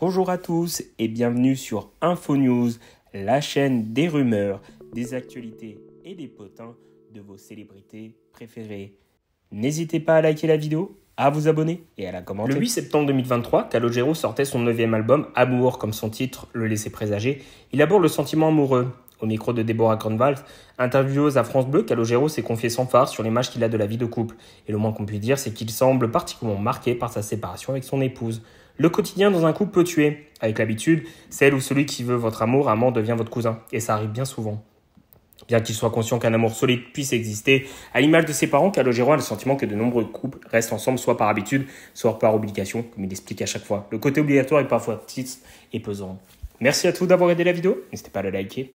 Bonjour à tous et bienvenue sur InfoNews, la chaîne des rumeurs, des actualités et des potins de vos célébrités préférées. N'hésitez pas à liker la vidéo, à vous abonner et à la commenter. Le 8 septembre 2023, Calogero sortait son neuvième album Amour, comme son titre le laissait présager. Il aborde le sentiment amoureux, au micro de Déborah Grunwald, intervieweuse à France Bleu, Calogero s'est confié sans phare sur l'image qu'il a de la vie de couple. Et le moins qu'on puisse dire, c'est qu'il semble particulièrement marqué par sa séparation avec son épouse. Le quotidien dans un couple peut tuer. Avec l'habitude, celle ou celui qui veut votre amour, amant devient votre cousin. Et ça arrive bien souvent. Bien qu'il soit conscient qu'un amour solide puisse exister, à l'image de ses parents, Calogero a le sentiment que de nombreux couples restent ensemble soit par habitude, soit par obligation, comme il explique à chaque fois. Le côté obligatoire est parfois triste et pesant. Merci à tous d'avoir aidé la vidéo, n'hésitez pas à la liker.